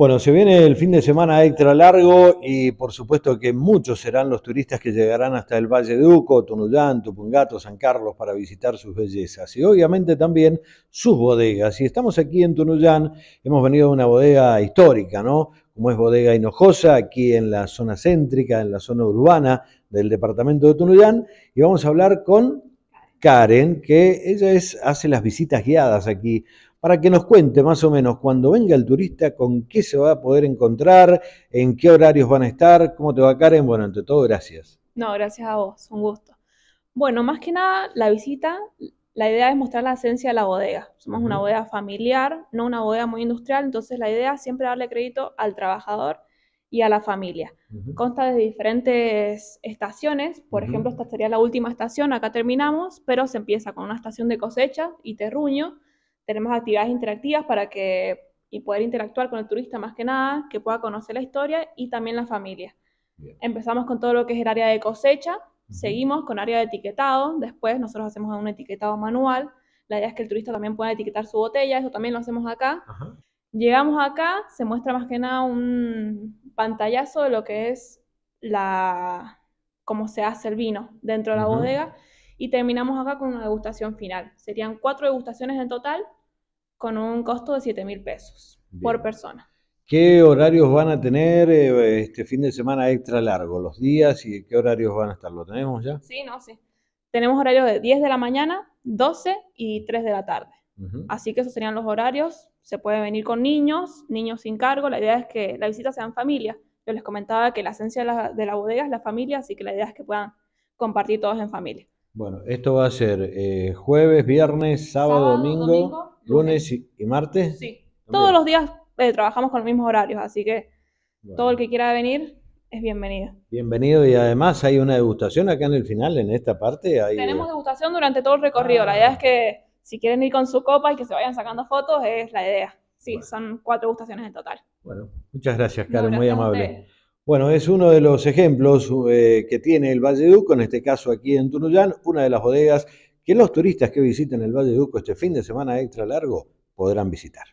Bueno, se viene el fin de semana extra largo y por supuesto que muchos serán los turistas que llegarán hasta el Valle de Uco, Tunuyán, Tupungato, San Carlos para visitar sus bellezas y obviamente también sus bodegas. Y estamos aquí en Tunuyán, hemos venido a una bodega histórica, ¿no? Como es Bodega Hinojosa, aquí en la zona céntrica, en la zona urbana del departamento de Tunuyán y vamos a hablar con Karen, que ella es, hace las visitas guiadas aquí para que nos cuente más o menos cuando venga el turista con qué se va a poder encontrar, en qué horarios van a estar, cómo te va a Karen. Bueno, ante todo, gracias. No, gracias a vos, un gusto. Bueno, más que nada, la visita, la idea es mostrar la esencia de la bodega. Somos una bodega familiar, no una bodega muy industrial, entonces la idea es siempre darle crédito al trabajador y a la familia. Consta de diferentes estaciones, por ejemplo, esta sería la última estación, acá terminamos, pero se empieza con una estación de cosecha y terruño, tenemos actividades interactivas para que y poder interactuar con el turista más que nada, que pueda conocer la historia y también la familia. Empezamos con todo lo que es el área de cosecha, seguimos con área de etiquetado, después nosotros hacemos un etiquetado manual, la idea es que el turista también pueda etiquetar su botella, eso también lo hacemos acá. Llegamos acá, se muestra más que nada un pantallazo de lo que es la cómo se hace el vino dentro de la bodega y terminamos acá con una degustación final. Serían cuatro degustaciones en total con un costo de 7 mil pesos por persona. ¿Qué horarios van a tener eh, este fin de semana extra largo? ¿Los días y qué horarios van a estar? ¿Lo tenemos ya? Sí, no, sí. Tenemos horarios de 10 de la mañana, 12 y 3 de la tarde. Así que esos serían los horarios. Se puede venir con niños, niños sin cargo. La idea es que la visita sea en familia. Yo les comentaba que la esencia de de la bodega es la familia, así que la idea es que puedan compartir todos en familia. Bueno, esto va a ser eh, jueves, viernes, sábado, domingo, lunes y, martes. Sí, todos los días eh, trabajamos con los mismos horarios, así que todo el que quiera venir es bienvenido. Bienvenido y además hay una degustación acá en el final, en esta parte. Tenemos eh, degustación durante todo el recorrido. La ah. idea es que si quieren ir con su copa y que se vayan sacando fotos, es la idea. Sí, son cuatro degustaciones en total. Bueno, muchas gracias, Karen, muy amable. Bueno, es uno de los ejemplos eh, que tiene el Valle Duco, en este caso aquí en Tunuyán, una de las bodegas que los turistas que visiten el Valle Duco este fin de semana extra largo podrán visitar.